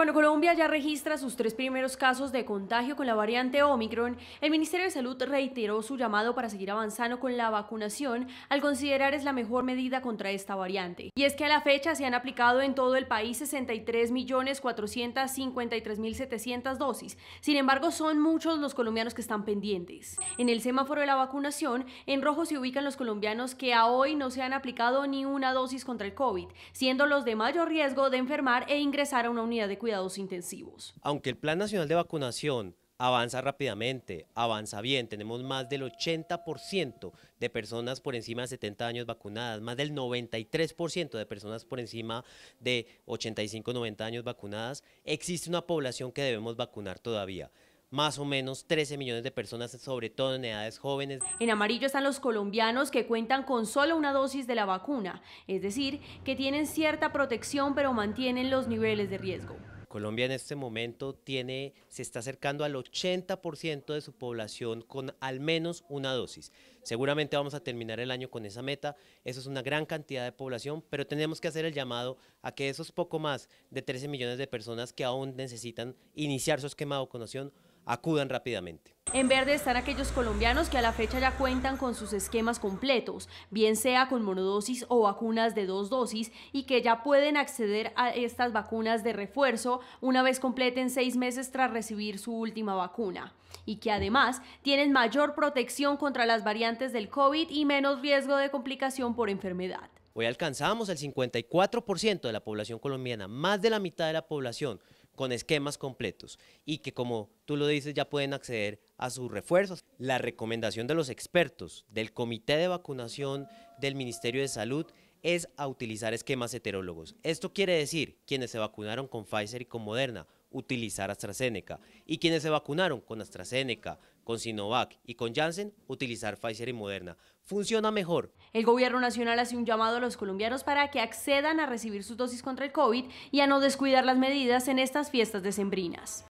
Cuando Colombia ya registra sus tres primeros casos de contagio con la variante Omicron, el Ministerio de Salud reiteró su llamado para seguir avanzando con la vacunación al considerar es la mejor medida contra esta variante. Y es que a la fecha se han aplicado en todo el país 63.453.700 dosis. Sin embargo, son muchos los colombianos que están pendientes. En el semáforo de la vacunación, en rojo se ubican los colombianos que a hoy no se han aplicado ni una dosis contra el COVID, siendo los de mayor riesgo de enfermar e ingresar a una unidad de cuidado intensivos. Aunque el Plan Nacional de Vacunación avanza rápidamente, avanza bien, tenemos más del 80% de personas por encima de 70 años vacunadas, más del 93% de personas por encima de 85-90 años vacunadas, existe una población que debemos vacunar todavía más o menos 13 millones de personas, sobre todo en edades jóvenes. En amarillo están los colombianos que cuentan con solo una dosis de la vacuna, es decir, que tienen cierta protección pero mantienen los niveles de riesgo. Colombia en este momento tiene, se está acercando al 80% de su población con al menos una dosis. Seguramente vamos a terminar el año con esa meta, eso es una gran cantidad de población, pero tenemos que hacer el llamado a que esos poco más de 13 millones de personas que aún necesitan iniciar su esquema de vacunación acudan rápidamente. En verde están aquellos colombianos que a la fecha ya cuentan con sus esquemas completos, bien sea con monodosis o vacunas de dos dosis, y que ya pueden acceder a estas vacunas de refuerzo una vez completen seis meses tras recibir su última vacuna, y que además tienen mayor protección contra las variantes del COVID y menos riesgo de complicación por enfermedad. Hoy alcanzamos el 54% de la población colombiana, más de la mitad de la población con esquemas completos y que como tú lo dices ya pueden acceder a sus refuerzos. La recomendación de los expertos del Comité de Vacunación del Ministerio de Salud es a utilizar esquemas heterólogos. Esto quiere decir quienes se vacunaron con Pfizer y con Moderna, utilizar AstraZeneca. Y quienes se vacunaron con AstraZeneca, con Sinovac y con Janssen, utilizar Pfizer y Moderna. Funciona mejor. El gobierno nacional hace un llamado a los colombianos para que accedan a recibir sus dosis contra el COVID y a no descuidar las medidas en estas fiestas decembrinas.